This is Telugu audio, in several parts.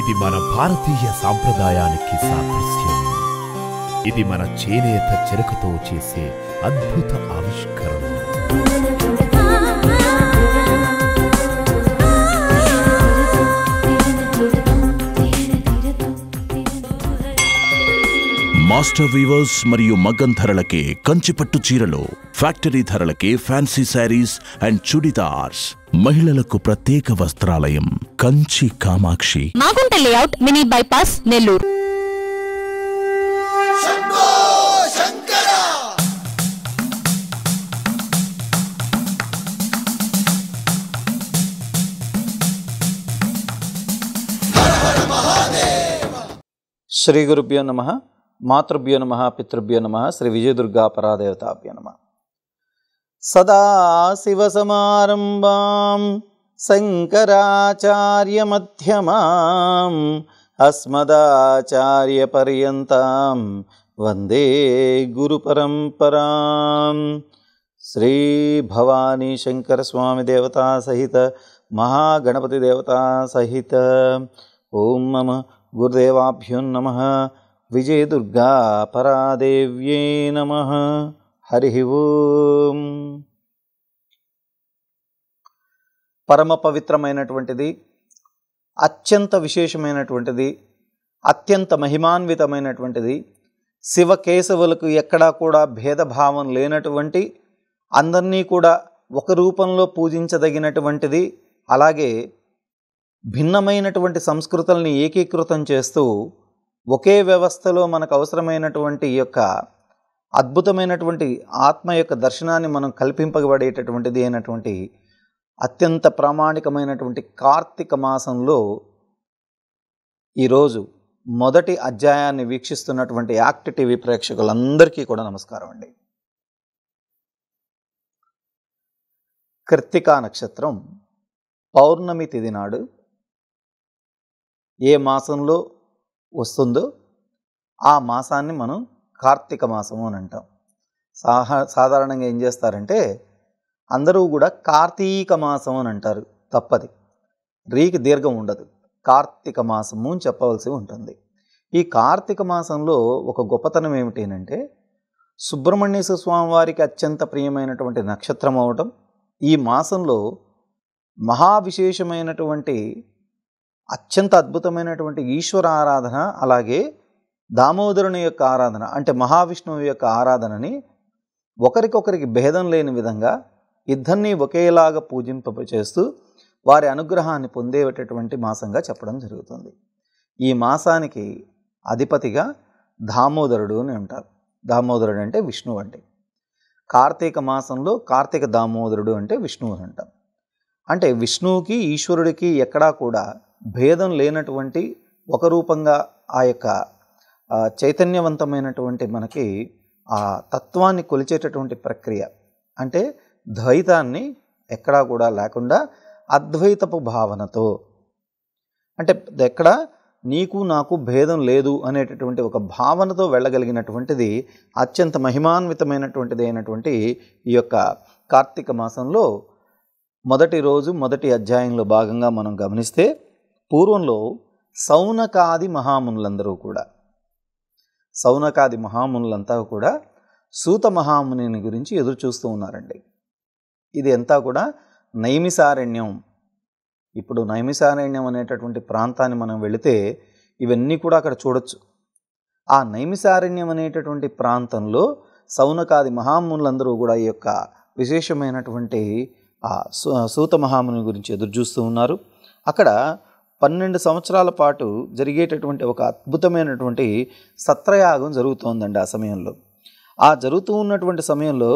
ఇది మన భారతీయ సాంప్రదాయానికి సాదృశ్యం ఇది మన చేనేత చెరకుతో చేసే అద్భుత ఆవిష్కరణ మాస్టర్ వీవర్స్ మరియు మగ్గన్ ధరలకే కంచిపట్టు చీరలు ఫ్యాక్టరీ ధరలకే ఫ్యాన్సీ శారీస్ అండ్ చుడిదార్స్ మహిళలకు ప్రత్యేక వస్త్రాలయం Kanchi Kamakshi Magunta layout mini bypass Nellore శ్రీ గురుభ్యో నమ మాతృభ్యో నమ పితృభ్యో నమ శ్రీ విజయదుర్గా పరాదేవతాభ్యో నమ సదా శివ శివసమారంభాం शङ्कराचार्यमध्यमाम् अस्मदाचार्यपर्यन्तां वन्दे गुरुपरम्पराम् श्रीभवानीशङ्करस्वामिदेवतासहित महागणपतिदेवतासहित ॐ मम नमः विजयदुर्गापरादेव्यै नमः हरिः ओम् పరమ పవిత్రమైనటువంటిది అత్యంత విశేషమైనటువంటిది అత్యంత మహిమాన్వితమైనటువంటిది శివకేశవులకు ఎక్కడా కూడా భేదభావం లేనటువంటి అందరినీ కూడా ఒక రూపంలో పూజించదగినటువంటిది అలాగే భిన్నమైనటువంటి సంస్కృతుల్ని ఏకీకృతం చేస్తూ ఒకే వ్యవస్థలో మనకు అవసరమైనటువంటి యొక్క అద్భుతమైనటువంటి ఆత్మ యొక్క దర్శనాన్ని మనం కల్పింపబడేటటువంటిది అయినటువంటి అత్యంత ప్రామాణికమైనటువంటి కార్తీక మాసంలో ఈరోజు మొదటి అధ్యాయాన్ని వీక్షిస్తున్నటువంటి యాక్ట్ టీవీ ప్రేక్షకులందరికీ కూడా నమస్కారం అండి కృత్తికా నక్షత్రం పౌర్ణమి తిది నాడు ఏ మాసంలో వస్తుందో ఆ మాసాన్ని మనం కార్తీక మాసము అని అంటాం సాహ సాధారణంగా ఏం చేస్తారంటే అందరూ కూడా కార్తీక మాసం అని అంటారు తప్పది రీకి దీర్ఘం ఉండదు కార్తీక మాసము అని చెప్పవలసి ఉంటుంది ఈ కార్తీక మాసంలో ఒక గొప్పతనం ఏమిటేనంటే సుబ్రహ్మణ్యేశ్వర స్వామి వారికి అత్యంత ప్రియమైనటువంటి నక్షత్రం అవటం ఈ మాసంలో మహావిశేషమైనటువంటి అత్యంత అద్భుతమైనటువంటి ఈశ్వర ఆరాధన అలాగే దామోదరుని యొక్క ఆరాధన అంటే మహావిష్ణువు యొక్క ఆరాధనని ఒకరికొకరికి భేదం లేని విధంగా ఇద్దరినీ ఒకేలాగా పూజింప చేస్తూ వారి అనుగ్రహాన్ని పొందేటటువంటి మాసంగా చెప్పడం జరుగుతుంది ఈ మాసానికి అధిపతిగా దామోదరుడు అని అంటారు దామోదరుడు అంటే విష్ణువు అంటే కార్తీక మాసంలో కార్తీక దామోదరుడు అంటే విష్ణువు అని అంటారు అంటే విష్ణువుకి ఈశ్వరుడికి ఎక్కడా కూడా భేదం లేనటువంటి ఒక రూపంగా ఆ యొక్క చైతన్యవంతమైనటువంటి మనకి ఆ తత్వాన్ని కొలిచేటటువంటి ప్రక్రియ అంటే ద్వైతాన్ని ఎక్కడా కూడా లేకుండా అద్వైతపు భావనతో అంటే ఎక్కడ నీకు నాకు భేదం లేదు అనేటటువంటి ఒక భావనతో వెళ్ళగలిగినటువంటిది అత్యంత మహిమాన్వితమైనటువంటిది అయినటువంటి ఈ యొక్క కార్తీక మాసంలో మొదటి రోజు మొదటి అధ్యాయంలో భాగంగా మనం గమనిస్తే పూర్వంలో సౌనకాది మహామునులందరూ కూడా సౌనకాది మహామునులంతా కూడా సూత మహాముని గురించి ఎదురు చూస్తూ ఉన్నారండి ఇది అంతా కూడా నైమిసారణ్యం ఇప్పుడు నైమిసారణ్యం అనేటటువంటి ప్రాంతాన్ని మనం వెళితే ఇవన్నీ కూడా అక్కడ చూడొచ్చు ఆ నైమిసారణ్యం అనేటటువంటి ప్రాంతంలో సౌనకాది మహామునులందరూ కూడా ఈ యొక్క విశేషమైనటువంటి ఆ సూత మహాముని గురించి ఎదురు చూస్తూ ఉన్నారు అక్కడ పన్నెండు సంవత్సరాల పాటు జరిగేటటువంటి ఒక అద్భుతమైనటువంటి సత్రయాగం జరుగుతోందండి ఆ సమయంలో ఆ జరుగుతూ ఉన్నటువంటి సమయంలో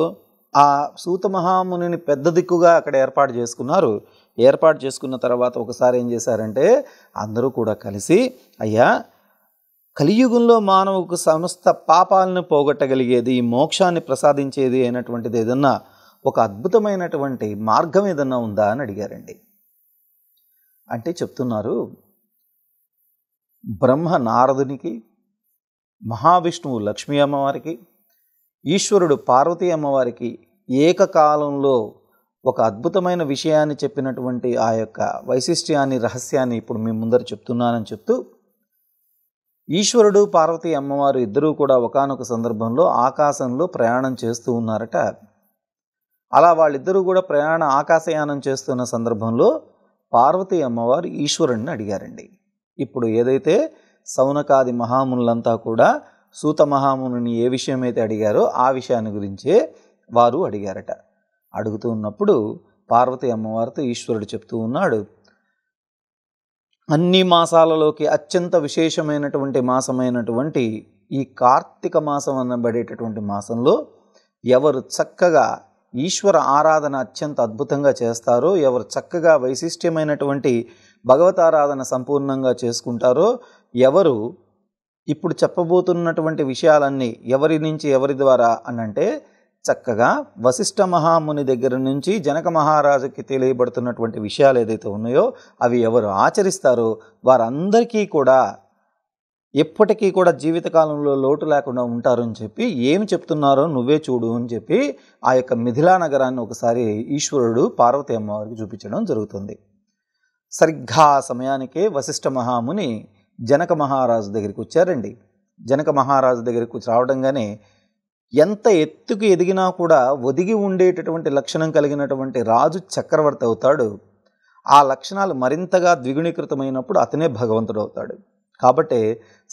ఆ సూత మహామునిని పెద్ద దిక్కుగా అక్కడ ఏర్పాటు చేసుకున్నారు ఏర్పాటు చేసుకున్న తర్వాత ఒకసారి ఏం చేశారంటే అందరూ కూడా కలిసి అయ్యా కలియుగంలో మానవుకు సమస్త పాపాలను పోగొట్టగలిగేది మోక్షాన్ని ప్రసాదించేది అయినటువంటిది ఏదన్నా ఒక అద్భుతమైనటువంటి మార్గం ఏదన్నా ఉందా అని అడిగారండి అంటే చెప్తున్నారు బ్రహ్మ నారదునికి మహావిష్ణువు లక్ష్మీ అమ్మవారికి ఈశ్వరుడు పార్వతీ అమ్మవారికి ఏకకాలంలో ఒక అద్భుతమైన విషయాన్ని చెప్పినటువంటి ఆ యొక్క వైశిష్ట్యాన్ని రహస్యాన్ని ఇప్పుడు మీ ముందర చెప్తున్నానని చెప్తూ ఈశ్వరుడు పార్వతీ అమ్మవారు ఇద్దరూ కూడా ఒకనొక సందర్భంలో ఆకాశంలో ప్రయాణం చేస్తూ ఉన్నారట అలా వాళ్ళిద్దరూ కూడా ప్రయాణ ఆకాశయానం చేస్తున్న సందర్భంలో పార్వతీ అమ్మవారు ఈశ్వరుణ్ణి అడిగారండి ఇప్పుడు ఏదైతే సౌనకాది మహాముళ్ళంతా కూడా సూత మహాముని ఏ విషయమైతే అడిగారో ఆ విషయాన్ని గురించే వారు అడిగారట అడుగుతూ ఉన్నప్పుడు పార్వతి అమ్మవారితో ఈశ్వరుడు చెప్తూ ఉన్నాడు అన్ని మాసాలలోకి అత్యంత విశేషమైనటువంటి మాసమైనటువంటి ఈ కార్తీక మాసం అనబడేటటువంటి మాసంలో ఎవరు చక్కగా ఈశ్వర ఆరాధన అత్యంత అద్భుతంగా చేస్తారో ఎవరు చక్కగా వైశిష్ట్యమైనటువంటి భగవతారాధన సంపూర్ణంగా చేసుకుంటారో ఎవరు ఇప్పుడు చెప్పబోతున్నటువంటి విషయాలన్నీ ఎవరి నుంచి ఎవరి ద్వారా అనంటే చక్కగా వశిష్ఠ మహాముని దగ్గర నుంచి జనక మహారాజుకి తెలియబడుతున్నటువంటి విషయాలు ఏదైతే ఉన్నాయో అవి ఎవరు ఆచరిస్తారో వారందరికీ కూడా ఎప్పటికీ కూడా జీవితకాలంలో లోటు లేకుండా ఉంటారు అని చెప్పి ఏమి చెప్తున్నారో నువ్వే చూడు అని చెప్పి ఆ యొక్క మిథిలా నగరాన్ని ఒకసారి ఈశ్వరుడు పార్వతి అమ్మవారికి చూపించడం జరుగుతుంది సరిగ్గా సమయానికే వశిష్ఠ మహాముని జనక మహారాజు దగ్గరికి వచ్చారండి జనక మహారాజు దగ్గరికి రావడంగానే ఎంత ఎత్తుకు ఎదిగినా కూడా ఒదిగి ఉండేటటువంటి లక్షణం కలిగినటువంటి రాజు చక్రవర్తి అవుతాడు ఆ లక్షణాలు మరింతగా ద్విగుణీకృతమైనప్పుడు అతనే భగవంతుడు అవుతాడు కాబట్టి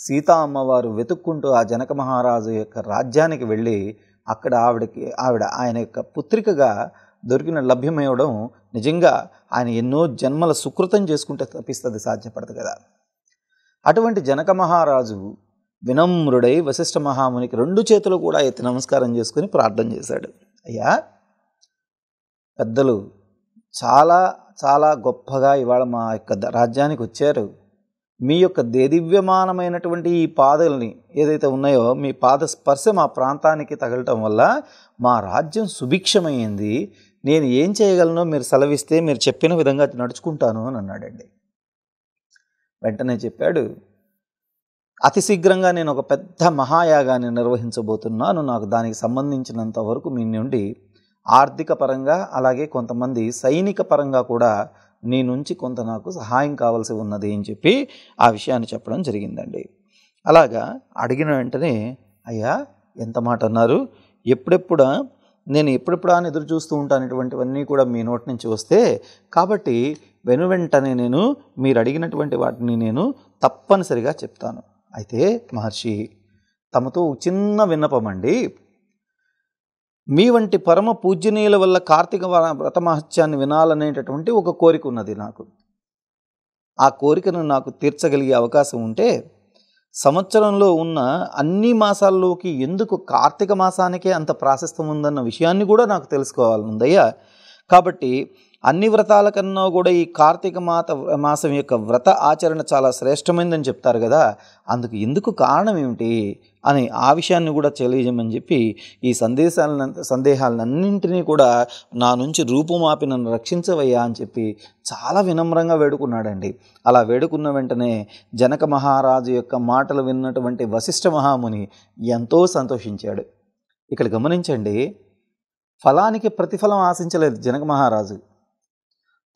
సీతా అమ్మవారు వెతుక్కుంటూ ఆ జనక మహారాజు యొక్క రాజ్యానికి వెళ్ళి అక్కడ ఆవిడకి ఆవిడ ఆయన యొక్క పుత్రికగా దొరికిన లభ్యమవడం నిజంగా ఆయన ఎన్నో జన్మల సుకృతం చేసుకుంటే తప్పిస్తుంది సాధ్యపడదు కదా అటువంటి జనక మహారాజు వినమ్రుడై వశిష్ఠ మహామునికి రెండు చేతులు కూడా ఎత్తి నమస్కారం చేసుకుని ప్రార్థన చేశాడు అయ్యా పెద్దలు చాలా చాలా గొప్పగా ఇవాళ మా యొక్క రాజ్యానికి వచ్చారు మీ యొక్క దేదివ్యమానమైనటువంటి ఈ పాదల్ని ఏదైతే ఉన్నాయో మీ పాద స్పర్శ మా ప్రాంతానికి తగలటం వల్ల మా రాజ్యం సుభిక్షమైంది నేను ఏం చేయగలను మీరు సెలవిస్తే మీరు చెప్పిన విధంగా నడుచుకుంటాను అని అన్నాడండి వెంటనే చెప్పాడు అతి శీఘ్రంగా నేను ఒక పెద్ద మహాయాగాన్ని నిర్వహించబోతున్నాను నాకు దానికి సంబంధించినంత వరకు మీ నుండి ఆర్థిక పరంగా అలాగే కొంతమంది సైనిక పరంగా కూడా నీ నుంచి కొంత నాకు సహాయం కావాల్సి ఉన్నది అని చెప్పి ఆ విషయాన్ని చెప్పడం జరిగిందండి అలాగా అడిగిన వెంటనే అయ్యా ఎంత మాట అన్నారు ఎప్పుడెప్పుడా నేను ఎప్పుడెప్పుడా అని ఎదురు చూస్తూ ఉంటాను ఇటువంటివన్నీ కూడా మీ నోటి నుంచి వస్తే కాబట్టి వెనువెంటనే నేను మీరు అడిగినటువంటి వాటిని నేను తప్పనిసరిగా చెప్తాను అయితే మహర్షి తమతో చిన్న విన్నపమండి మీ వంటి పరమ పూజ్యనీయుల వల్ల కార్తీక వ్రతమహత్యాన్ని వినాలనేటటువంటి ఒక కోరిక ఉన్నది నాకు ఆ కోరికను నాకు తీర్చగలిగే అవకాశం ఉంటే సంవత్సరంలో ఉన్న అన్ని మాసాల్లోకి ఎందుకు కార్తీక మాసానికే అంత ప్రాశస్తం ఉందన్న విషయాన్ని కూడా నాకు తెలుసుకోవాలనుందయ్యా కాబట్టి అన్ని వ్రతాల కన్నా కూడా ఈ కార్తీక మాత మాసం యొక్క వ్రత ఆచరణ చాలా శ్రేష్టమైందని చెప్తారు కదా అందుకు ఎందుకు కారణం ఏమిటి అని ఆ విషయాన్ని కూడా తెలియజేయమని చెప్పి ఈ సందేశాలను సందేహాలన్నింటినీ కూడా నా నుంచి రూపుమాపి నన్ను రక్షించవయ్యా అని చెప్పి చాలా వినమ్రంగా వేడుకున్నాడండి అలా వేడుకున్న వెంటనే జనక మహారాజు యొక్క మాటలు విన్నటువంటి వశిష్ఠ మహాముని ఎంతో సంతోషించాడు ఇక్కడ గమనించండి ఫలానికి ప్రతిఫలం ఆశించలేదు జనక మహారాజు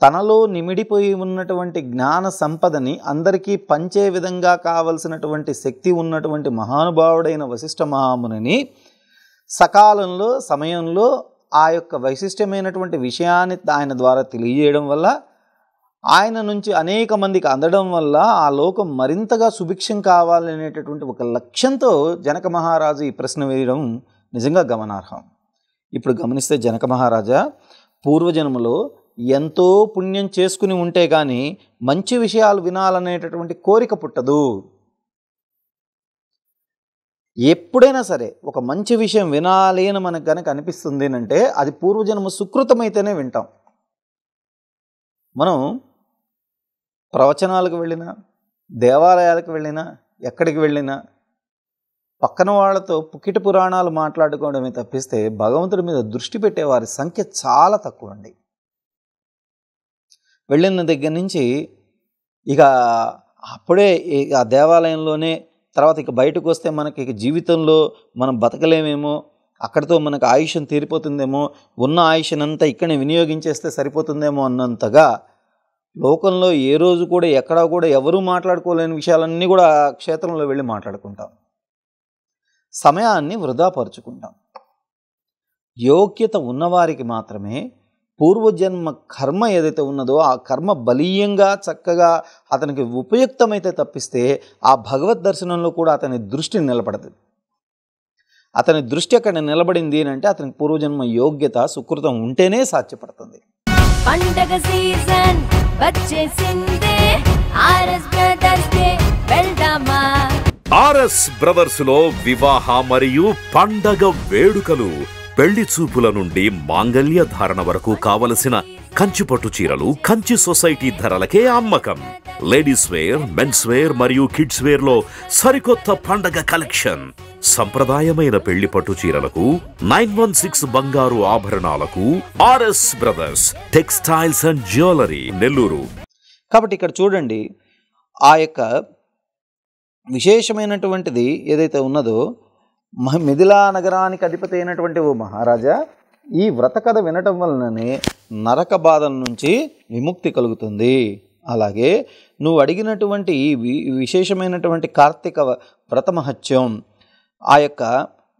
తనలో నిమిడిపోయి ఉన్నటువంటి జ్ఞాన సంపదని అందరికీ పంచే విధంగా కావలసినటువంటి శక్తి ఉన్నటువంటి మహానుభావుడైన వశిష్ఠ మహాముని సకాలంలో సమయంలో ఆ యొక్క వైశిష్టమైనటువంటి విషయాన్ని ఆయన ద్వారా తెలియజేయడం వల్ల ఆయన నుంచి అనేక మందికి అందడం వల్ల ఆ లోకం మరింతగా సుభిక్షం కావాలనేటటువంటి ఒక లక్ష్యంతో జనక మహారాజు ఈ ప్రశ్న వేయడం నిజంగా గమనార్హం ఇప్పుడు గమనిస్తే జనక మహారాజా పూర్వజన్మలో ఎంతో పుణ్యం చేసుకుని ఉంటే కానీ మంచి విషయాలు వినాలనేటటువంటి కోరిక పుట్టదు ఎప్పుడైనా సరే ఒక మంచి విషయం వినాలి అని మనకు కనుక అనిపిస్తుంది అంటే అది పూర్వజన్మ సుకృతమైతేనే వింటాం మనం ప్రవచనాలకు వెళ్ళినా దేవాలయాలకు వెళ్ళినా ఎక్కడికి వెళ్ళినా పక్కన వాళ్ళతో పుకిట పురాణాలు మాట్లాడుకోవడమే తప్పిస్తే భగవంతుడి మీద దృష్టి పెట్టే వారి సంఖ్య చాలా తక్కువ అండి వెళ్ళిన దగ్గర నుంచి ఇక అప్పుడే ఆ దేవాలయంలోనే తర్వాత ఇక బయటకు వస్తే మనకి జీవితంలో మనం బతకలేమేమో అక్కడితో మనకు ఆయుష్యం తీరిపోతుందేమో ఉన్న ఆయుష్నంతా ఇక్కడే వినియోగించేస్తే సరిపోతుందేమో అన్నంతగా లోకంలో ఏ రోజు కూడా ఎక్కడా కూడా ఎవరూ మాట్లాడుకోలేని విషయాలన్నీ కూడా క్షేత్రంలో వెళ్ళి మాట్లాడుకుంటాం సమయాన్ని వృధాపరుచుకుంటాం యోగ్యత ఉన్నవారికి మాత్రమే పూర్వజన్మ కర్మ ఏదైతే ఉన్నదో ఆ కర్మ బలీయంగా చక్కగా అతనికి ఉపయుక్తమైతే తప్పిస్తే ఆ భగవద్ దర్శనంలో కూడా అతని దృష్టి నిలబడదు అతని దృష్టి అక్కడ నిలబడింది అని అంటే అతనికి పూర్వజన్మ యోగ్యత సుకృతం ఉంటేనే సాధ్యపడుతుంది పండగ సీజన్ వచ్చేసిందే ఆర్ఎస్ బ్రదర్స్ ఆర్ఎస్ బ్రదర్స్ లో వివాహ మరియు పండగ వేడుకలు పెళ్లి చూపుల నుండి మాంగళ్య ధారణ వరకు కావలసిన కంచి పట్టు చీరలు కంచి సొసైటీ ధరలకే అమ్మకం లేడీస్ వేర్ మెన్స్ వేర్ మరియు కిడ్స్ వేర్ లో సరికొత్త పండగ కలెక్షన్ సంప్రదాయమైన పెళ్లి పట్టు చీరలకు నైన్ వన్ సిక్స్ బంగారు ఆభరణాలకు RS brothers textiles and jewellery Nellore కాబట్టి ఇక్కడ చూడండి ఆ యొక్క విశేషమైనటువంటిది ఏదైతే ఉన్నదో మిథిలా నగరానికి అధిపతి అయినటువంటి ఓ మహారాజా ఈ వ్రత కథ వినటం వలననే నరక బాధల నుంచి విముక్తి కలుగుతుంది అలాగే నువ్వు అడిగినటువంటి ఈ విశేషమైనటువంటి కార్తీక వ్రత మహత్యం ఆ యొక్క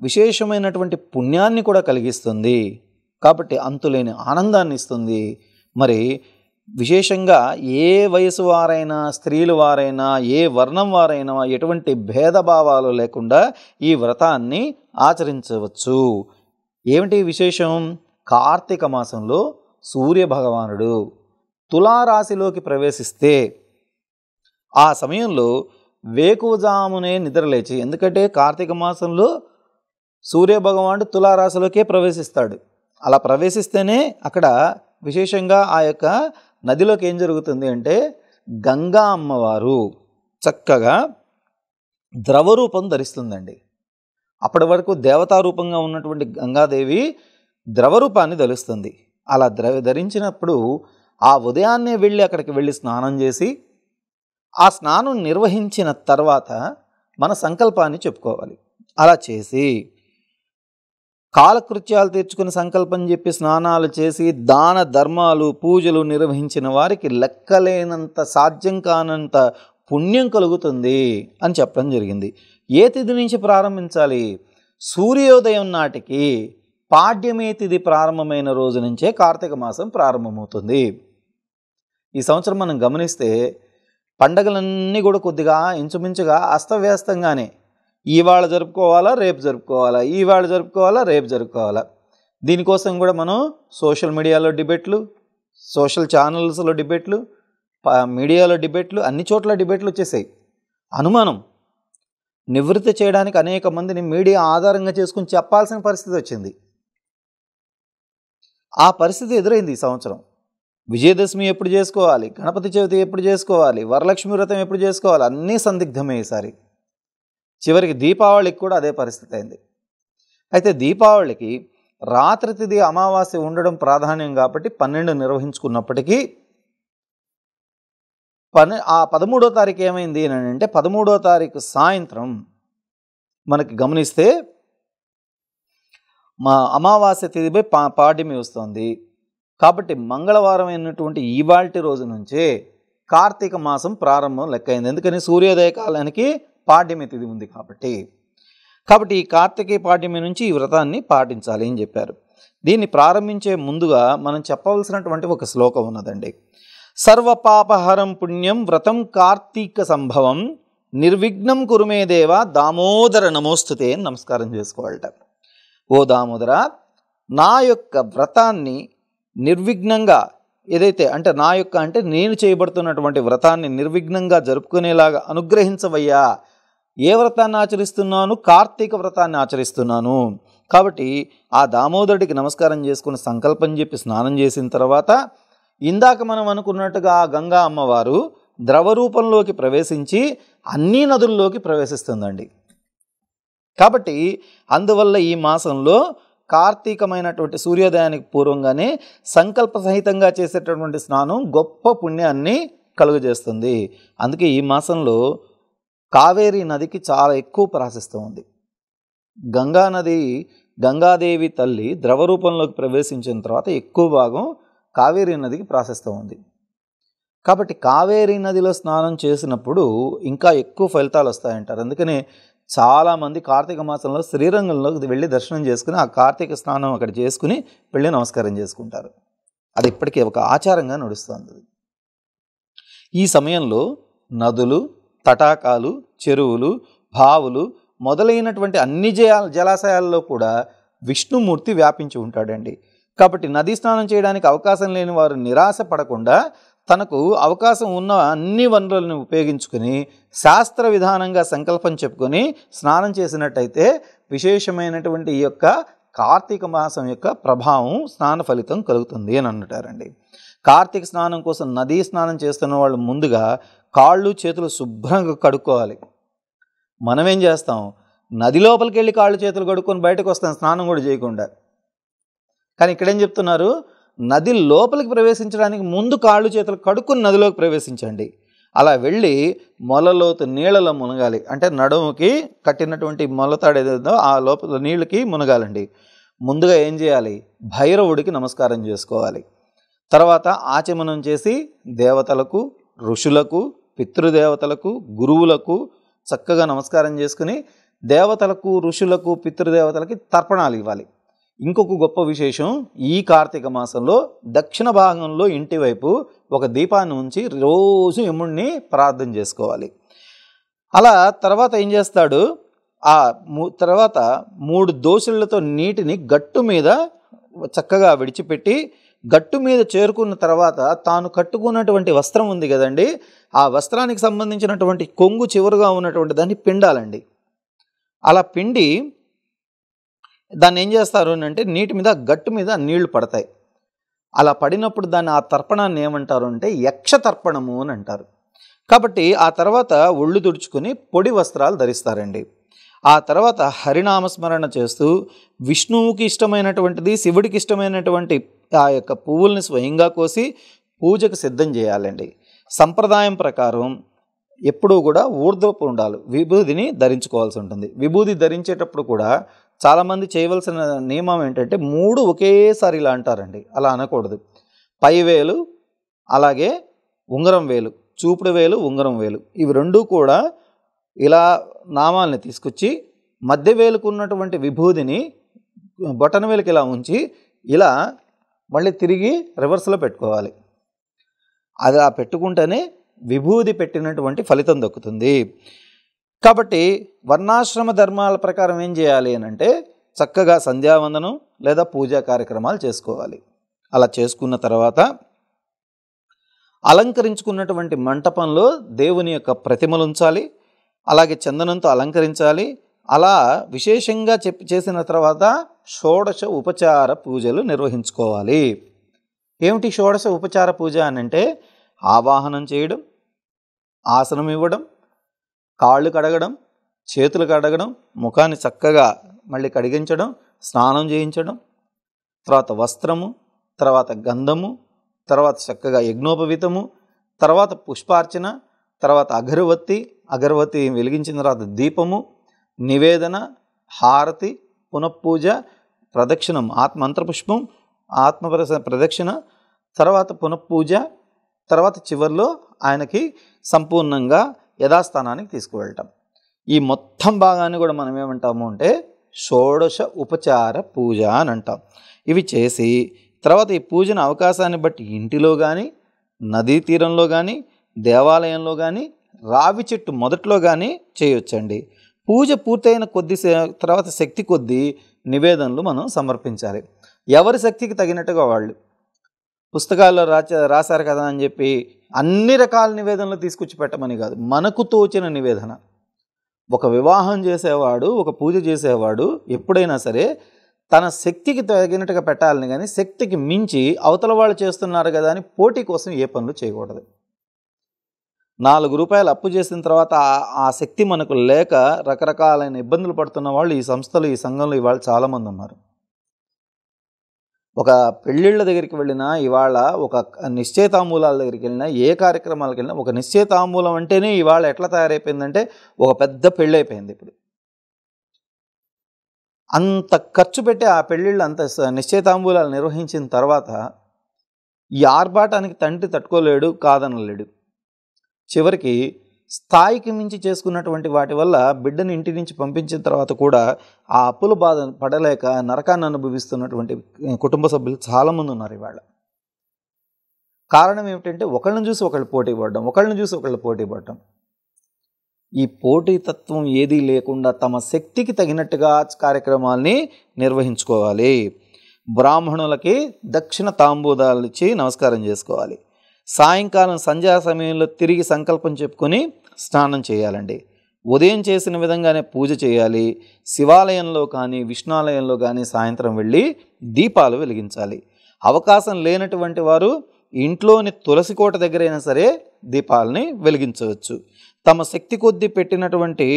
విశేషమైనటువంటి పుణ్యాన్ని కూడా కలిగిస్తుంది కాబట్టి అంతులేని ఆనందాన్ని ఇస్తుంది మరి విశేషంగా ఏ వయసు వారైనా స్త్రీలు వారైనా ఏ వర్ణం వారైనా ఎటువంటి భేదభావాలు లేకుండా ఈ వ్రతాన్ని ఆచరించవచ్చు ఏమిటి విశేషం కార్తీక మాసంలో సూర్యభగవానుడు తులారాశిలోకి ప్రవేశిస్తే ఆ సమయంలో వేకువజామునే నిద్రలేచి ఎందుకంటే కార్తీక మాసంలో సూర్యభగవానుడు తులారాశిలోకే ప్రవేశిస్తాడు అలా ప్రవేశిస్తేనే అక్కడ విశేషంగా ఆ యొక్క నదిలోకి ఏం జరుగుతుంది అంటే గంగా అమ్మవారు చక్కగా ద్రవరూపం ధరిస్తుందండి అప్పటి వరకు దేవతారూపంగా ఉన్నటువంటి గంగాదేవి ద్రవరూపాన్ని ధరిస్తుంది అలా ద్రవ ధరించినప్పుడు ఆ ఉదయాన్నే వెళ్ళి అక్కడికి వెళ్ళి స్నానం చేసి ఆ స్నానం నిర్వహించిన తర్వాత మన సంకల్పాన్ని చెప్పుకోవాలి అలా చేసి కాలకృత్యాలు తీర్చుకుని సంకల్పం చెప్పి స్నానాలు చేసి దాన ధర్మాలు పూజలు నిర్వహించిన వారికి లెక్కలేనంత సాధ్యం కానంత పుణ్యం కలుగుతుంది అని చెప్పడం జరిగింది ఏ తిథి నుంచి ప్రారంభించాలి సూర్యోదయం నాటికి పాడ్యమే తిథి ప్రారంభమైన రోజు నుంచే కార్తీక మాసం ప్రారంభమవుతుంది ఈ సంవత్సరం మనం గమనిస్తే పండగలన్నీ కూడా కొద్దిగా ఇంచుమించుగా అస్తవ్యస్తంగానే ఇవాళ జరుపుకోవాలా రేపు జరుపుకోవాలా ఇవాళ జరుపుకోవాలా రేపు జరుపుకోవాలా దీనికోసం కూడా మనం సోషల్ మీడియాలో డిబేట్లు సోషల్ ఛానల్స్లో డిబేట్లు మీడియాలో డిబేట్లు అన్ని చోట్ల డిబేట్లు వచ్చేసాయి అనుమానం నివృత్తి చేయడానికి అనేక మందిని మీడియా ఆధారంగా చేసుకుని చెప్పాల్సిన పరిస్థితి వచ్చింది ఆ పరిస్థితి ఎదురైంది ఈ సంవత్సరం విజయదశమి ఎప్పుడు చేసుకోవాలి గణపతి చవితి ఎప్పుడు చేసుకోవాలి వరలక్ష్మి వ్రతం ఎప్పుడు చేసుకోవాలి అన్నీ సందిగ్ధమయ్యేసారి చివరికి దీపావళికి కూడా అదే పరిస్థితి అయింది అయితే దీపావళికి రాత్రి తిది అమావాస్య ఉండడం ప్రాధాన్యం కాబట్టి పన్నెండు నిర్వహించుకున్నప్పటికీ పని ఆ పదమూడో తారీఖు ఏమైంది అని అంటే పదమూడో తారీఖు సాయంత్రం మనకి గమనిస్తే మా అమావాస్య తిదిపై పా పాడ్యమి వస్తుంది కాబట్టి మంగళవారం అయినటువంటి ఇవాల్టి రోజు నుంచే కార్తీక మాసం ప్రారంభం లెక్కైంది ఎందుకని సూర్యోదయ కాలానికి పాడ్యమి తిథి ఉంది కాబట్టి కాబట్టి ఈ కార్తీక పాడ్యమి నుంచి ఈ వ్రతాన్ని పాటించాలి అని చెప్పారు దీన్ని ప్రారంభించే ముందుగా మనం చెప్పవలసినటువంటి ఒక శ్లోకం ఉన్నదండి సర్వపాపహరం పుణ్యం వ్రతం కార్తీక సంభవం నిర్విఘ్నం కురుమే దేవ దామోదర నమోస్తుతే నమస్కారం చేసుకోవాలట ఓ దామోదర నా యొక్క వ్రతాన్ని నిర్విఘ్నంగా ఏదైతే అంటే నా యొక్క అంటే నేను చేయబడుతున్నటువంటి వ్రతాన్ని నిర్విఘ్నంగా జరుపుకునేలాగా అనుగ్రహించవయ్యా ఏ వ్రతాన్ని ఆచరిస్తున్నాను కార్తీక వ్రతాన్ని ఆచరిస్తున్నాను కాబట్టి ఆ దామోదరుడికి నమస్కారం చేసుకుని సంకల్పం చెప్పి స్నానం చేసిన తర్వాత ఇందాక మనం అనుకున్నట్టుగా ఆ గంగా అమ్మవారు ద్రవరూపంలోకి ప్రవేశించి అన్ని నదుల్లోకి ప్రవేశిస్తుందండి కాబట్టి అందువల్ల ఈ మాసంలో కార్తీకమైనటువంటి సూర్యోదయానికి పూర్వంగానే సంకల్ప సహితంగా చేసేటటువంటి స్నానం గొప్ప పుణ్యాన్ని కలుగజేస్తుంది అందుకే ఈ మాసంలో కావేరీ నదికి చాలా ఎక్కువ ప్రాశస్తం ఉంది గంగానది గంగాదేవి తల్లి ద్రవరూపంలోకి ప్రవేశించిన తర్వాత ఎక్కువ భాగం కావేరీ నదికి ప్రాశస్తం ఉంది కాబట్టి కావేరీ నదిలో స్నానం చేసినప్పుడు ఇంకా ఎక్కువ ఫలితాలు వస్తాయంటారు అందుకని చాలామంది కార్తీక మాసంలో శ్రీరంగంలోకి వెళ్ళి దర్శనం చేసుకుని ఆ కార్తీక స్నానం అక్కడ చేసుకుని వెళ్ళి నమస్కారం చేసుకుంటారు అది ఇప్పటికీ ఒక ఆచారంగా నడుస్తుంది ఈ సమయంలో నదులు తటాకాలు చెరువులు బావులు మొదలైనటువంటి అన్ని జలాశయాల్లో కూడా విష్ణుమూర్తి వ్యాపించి ఉంటాడండి కాబట్టి నదీ స్నానం చేయడానికి అవకాశం లేని వారు నిరాశ పడకుండా తనకు అవకాశం ఉన్న అన్ని వనరులను ఉపయోగించుకుని శాస్త్ర విధానంగా సంకల్పం చెప్పుకొని స్నానం చేసినట్టయితే విశేషమైనటువంటి ఈ యొక్క కార్తీక మాసం యొక్క ప్రభావం స్నాన ఫలితం కలుగుతుంది అని అంటారండి కార్తీక స్నానం కోసం నదీ స్నానం చేస్తున్న వాళ్ళు ముందుగా కాళ్ళు చేతులు శుభ్రంగా కడుక్కోవాలి మనం ఏం చేస్తాం నది లోపలికి వెళ్ళి కాళ్ళు చేతులు కడుక్కొని బయటకు వస్తాం స్నానం కూడా చేయకుండా కానీ ఇక్కడేం చెప్తున్నారు నది లోపలికి ప్రవేశించడానికి ముందు కాళ్ళు చేతులు కడుక్కుని నదిలోకి ప్రవేశించండి అలా వెళ్ళి మొలలోతు నీళ్ళలో మునగాలి అంటే నడుముకి కట్టినటువంటి మొలతాడు ఏదో ఆ లోపల నీళ్ళకి మునగాలండి ముందుగా ఏం చేయాలి భైరవుడికి నమస్కారం చేసుకోవాలి తర్వాత ఆచమనం చేసి దేవతలకు ఋషులకు పితృదేవతలకు గురువులకు చక్కగా నమస్కారం చేసుకుని దేవతలకు ఋషులకు పితృదేవతలకి తర్పణాలు ఇవ్వాలి ఇంకొక గొప్ప విశేషం ఈ కార్తీక మాసంలో దక్షిణ భాగంలో ఇంటి వైపు ఒక దీపాన్ని ఉంచి రోజు యముడిని ప్రార్థన చేసుకోవాలి అలా తర్వాత ఏం చేస్తాడు ఆ తర్వాత మూడు దోశలతో నీటిని గట్టు మీద చక్కగా విడిచిపెట్టి గట్టు మీద చేరుకున్న తర్వాత తాను కట్టుకున్నటువంటి వస్త్రం ఉంది కదండి ఆ వస్త్రానికి సంబంధించినటువంటి కొంగు చివరుగా ఉన్నటువంటి దాన్ని పిండాలండి అలా పిండి దాన్ని ఏం చేస్తారు అంటే నీటి మీద గట్టు మీద నీళ్లు పడతాయి అలా పడినప్పుడు దాన్ని ఆ తర్పణాన్ని ఏమంటారు అంటే యక్ష తర్పణము అని అంటారు కాబట్టి ఆ తర్వాత ఒళ్ళు తుడుచుకుని పొడి వస్త్రాలు ధరిస్తారండి ఆ తర్వాత హరినామస్మరణ చేస్తూ విష్ణువుకి ఇష్టమైనటువంటిది శివుడికి ఇష్టమైనటువంటి ఆ యొక్క పువ్వుల్ని స్వయంగా కోసి పూజకు సిద్ధం చేయాలండి సంప్రదాయం ప్రకారం ఎప్పుడూ కూడా ఊర్ధ్వపు ఉండాలి విభూదిని ధరించుకోవాల్సి ఉంటుంది విభూది ధరించేటప్పుడు కూడా చాలామంది చేయవలసిన నియమం ఏంటంటే మూడు ఒకేసారి ఇలా అంటారండి అలా అనకూడదు పై వేలు అలాగే ఉంగరం వేలు చూపుడు వేలు ఉంగరం వేలు ఇవి రెండూ కూడా ఇలా నామాల్ని తీసుకొచ్చి మధ్య వేలుకున్నటువంటి విభూదిని బొటన వేలుకి ఇలా ఉంచి ఇలా మళ్ళీ తిరిగి రివర్స్లో పెట్టుకోవాలి అది ఆ పెట్టుకుంటేనే విభూది పెట్టినటువంటి ఫలితం దక్కుతుంది కాబట్టి వర్ణాశ్రమ ధర్మాల ప్రకారం ఏం చేయాలి అని అంటే చక్కగా సంధ్యావందనం లేదా పూజా కార్యక్రమాలు చేసుకోవాలి అలా చేసుకున్న తర్వాత అలంకరించుకున్నటువంటి మంటపంలో దేవుని యొక్క ప్రతిమలు ఉంచాలి అలాగే చందనంతో అలంకరించాలి అలా విశేషంగా చెప్పి చేసిన తర్వాత షోడశ ఉపచార పూజలు నిర్వహించుకోవాలి ఏమిటి షోడశ ఉపచార పూజ అని అంటే ఆవాహనం చేయడం ఆసనం ఇవ్వడం కాళ్ళు కడగడం చేతులు కడగడం ముఖాన్ని చక్కగా మళ్ళీ కడిగించడం స్నానం చేయించడం తర్వాత వస్త్రము తర్వాత గంధము తర్వాత చక్కగా యజ్ఞోపవీతము తర్వాత పుష్పార్చన తర్వాత అగరువత్తి అగరవతి వెలిగించిన తర్వాత దీపము నివేదన హారతి పునఃపూజ ప్రదక్షిణం ఆత్మంత్రపుష్పం ఆత్మ ప్రదక్షిణ తర్వాత పునఃపూజ తర్వాత చివరిలో ఆయనకి సంపూర్ణంగా యథాస్థానానికి తీసుకువెళ్ళటం ఈ మొత్తం భాగాన్ని కూడా మనం ఏమంటాము అంటే షోడశ ఉపచార పూజ అని అంటాం ఇవి చేసి తర్వాత ఈ పూజను అవకాశాన్ని బట్టి ఇంటిలో కానీ నదీ తీరంలో కానీ దేవాలయంలో కానీ రావి చెట్టు మొదట్లో కానీ చేయొచ్చండి పూజ పూర్తయిన కొద్ది తర్వాత శక్తి కొద్దీ నివేదనలు మనం సమర్పించాలి ఎవరి శక్తికి తగినట్టుగా వాళ్ళు పుస్తకాల్లో రాచ రాశారు కదా అని చెప్పి అన్ని రకాల నివేదనలు తీసుకొచ్చి పెట్టమని కాదు మనకు తోచిన నివేదన ఒక వివాహం చేసేవాడు ఒక పూజ చేసేవాడు ఎప్పుడైనా సరే తన శక్తికి తగినట్టుగా పెట్టాలని కానీ శక్తికి మించి అవతల వాళ్ళు చేస్తున్నారు కదా అని పోటీ కోసం ఏ పనులు చేయకూడదు నాలుగు రూపాయలు అప్పు చేసిన తర్వాత ఆ శక్తి మనకు లేక రకరకాలైన ఇబ్బందులు పడుతున్న వాళ్ళు ఈ సంస్థలు ఈ సంఘంలో ఇవాళ చాలామంది ఉన్నారు ఒక పెళ్ళిళ్ళ దగ్గరికి వెళ్ళినా ఇవాళ ఒక నిశ్చయితాంబూలాల దగ్గరికి వెళ్ళినా ఏ కార్యక్రమాలకు వెళ్ళినా ఒక నిశ్చయితాంబూలం అంటేనే ఇవాళ ఎట్లా తయారైపోయిందంటే ఒక పెద్ద పెళ్ళి అయిపోయింది ఇప్పుడు అంత ఖర్చు పెట్టి ఆ పెళ్ళిళ్ళు అంత నిశ్చయితాంబూలాలు నిర్వహించిన తర్వాత ఈ ఆర్భాటానికి తండ్రి తట్టుకోలేడు కాదనలేడు చివరికి స్థాయికి మించి చేసుకున్నటువంటి వాటి వల్ల బిడ్డను ఇంటి నుంచి పంపించిన తర్వాత కూడా ఆ అప్పుల బాధ పడలేక నరకాన్ని అనుభవిస్తున్నటువంటి కుటుంబ సభ్యులు చాలామంది ఉన్నారు ఇవాళ కారణం ఏమిటంటే ఒకళ్ళని చూసి ఒకళ్ళు పోటీ పడడం ఒకళ్ళని చూసి ఒకళ్ళు పోటీ పడడం ఈ పోటీతత్వం ఏదీ లేకుండా తమ శక్తికి తగినట్టుగా కార్యక్రమాల్ని నిర్వహించుకోవాలి బ్రాహ్మణులకి దక్షిణ తాంబూదాలు ఇచ్చి నమస్కారం చేసుకోవాలి సాయంకాలం సంధ్యా సమయంలో తిరిగి సంకల్పం చెప్పుకొని స్నానం చేయాలండి ఉదయం చేసిన విధంగానే పూజ చేయాలి శివాలయంలో కానీ విష్ణాలయంలో కానీ సాయంత్రం వెళ్ళి దీపాలు వెలిగించాలి అవకాశం లేనటువంటి వారు ఇంట్లోని తులసి కోట దగ్గరైనా సరే దీపాలని వెలిగించవచ్చు తమ శక్తి కొద్దీ పెట్టినటువంటి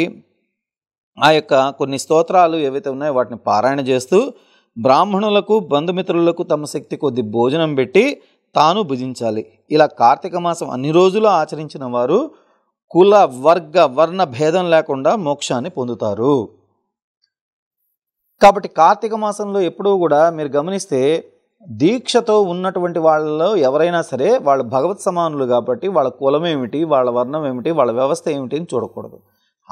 ఆ యొక్క కొన్ని స్తోత్రాలు ఏవైతే ఉన్నాయో వాటిని పారాయణ చేస్తూ బ్రాహ్మణులకు బంధుమిత్రులకు తమ శక్తి కొద్ది భోజనం పెట్టి తాను భుజించాలి ఇలా కార్తీక మాసం అన్ని రోజులు ఆచరించిన వారు కుల వర్గ వర్ణ భేదం లేకుండా మోక్షాన్ని పొందుతారు కాబట్టి కార్తీక మాసంలో ఎప్పుడూ కూడా మీరు గమనిస్తే దీక్షతో ఉన్నటువంటి వాళ్ళలో ఎవరైనా సరే వాళ్ళు భగవత్ సమానులు కాబట్టి వాళ్ళ కులం ఏమిటి వాళ్ళ వర్ణం ఏమిటి వాళ్ళ వ్యవస్థ ఏమిటి అని చూడకూడదు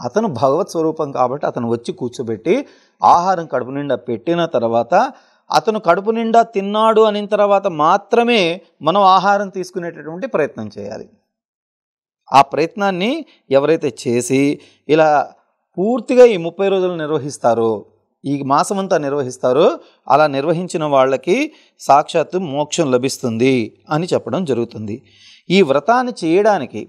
అతను భగవత్ స్వరూపం కాబట్టి అతను వచ్చి కూర్చోబెట్టి ఆహారం కడుపు నిండా పెట్టిన తర్వాత అతను కడుపు నిండా తిన్నాడు అనిన తర్వాత మాత్రమే మనం ఆహారం తీసుకునేటటువంటి ప్రయత్నం చేయాలి ఆ ప్రయత్నాన్ని ఎవరైతే చేసి ఇలా పూర్తిగా ఈ ముప్పై రోజులు నిర్వహిస్తారో ఈ మాసం అంతా నిర్వహిస్తారో అలా నిర్వహించిన వాళ్ళకి సాక్షాత్తు మోక్షం లభిస్తుంది అని చెప్పడం జరుగుతుంది ఈ వ్రతాన్ని చేయడానికి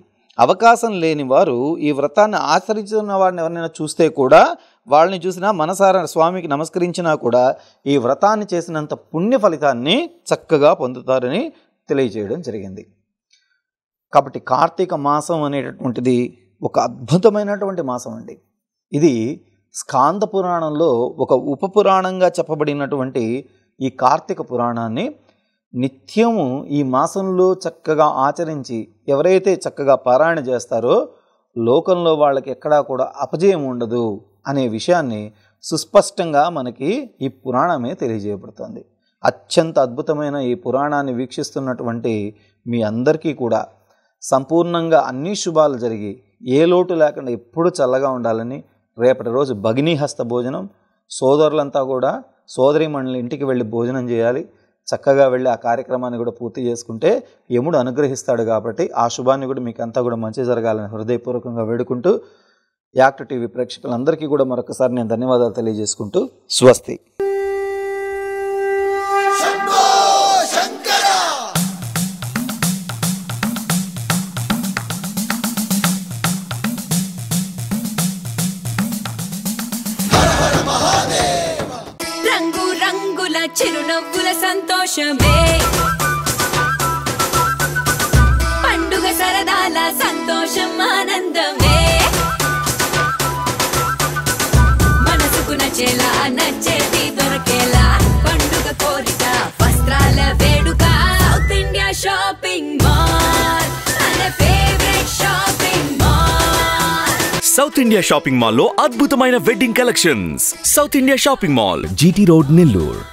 అవకాశం లేని వారు ఈ వ్రతాన్ని ఆచరించిన వారిని ఎవరినైనా చూస్తే కూడా వాళ్ళని చూసినా మనసార స్వామికి నమస్కరించినా కూడా ఈ వ్రతాన్ని చేసినంత పుణ్య ఫలితాన్ని చక్కగా పొందుతారని తెలియజేయడం జరిగింది కాబట్టి కార్తీక మాసం అనేటటువంటిది ఒక అద్భుతమైనటువంటి మాసం అండి ఇది స్కాంద పురాణంలో ఒక ఉప పురాణంగా చెప్పబడినటువంటి ఈ కార్తీక పురాణాన్ని నిత్యము ఈ మాసంలో చక్కగా ఆచరించి ఎవరైతే చక్కగా పారాయణ చేస్తారో లోకంలో వాళ్ళకి ఎక్కడా కూడా అపజయం ఉండదు అనే విషయాన్ని సుస్పష్టంగా మనకి ఈ పురాణమే తెలియజేయబడుతుంది అత్యంత అద్భుతమైన ఈ పురాణాన్ని వీక్షిస్తున్నటువంటి మీ అందరికీ కూడా సంపూర్ణంగా అన్ని శుభాలు జరిగి ఏ లోటు లేకుండా ఎప్పుడు చల్లగా ఉండాలని రేపటి రోజు భగినీహస్త భోజనం సోదరులంతా కూడా మండలి ఇంటికి వెళ్ళి భోజనం చేయాలి చక్కగా వెళ్ళి ఆ కార్యక్రమాన్ని కూడా పూర్తి చేసుకుంటే యముడు అనుగ్రహిస్తాడు కాబట్టి ఆ శుభాన్ని కూడా మీకు అంతా కూడా మంచి జరగాలని హృదయపూర్వకంగా వేడుకుంటూ యాక్ట్ టీవీ ప్రేక్షకులందరికీ కూడా మరొకసారి నేను ధన్యవాదాలు తెలియజేసుకుంటూ స్వస్తి రంగు రంగుల చిరునవ్వుల సంతోషమే సౌత్ ఇండియా షాపింగ్ మాల్ లో అద్భుతమైన wedding collections South India shopping mall GT road Nellore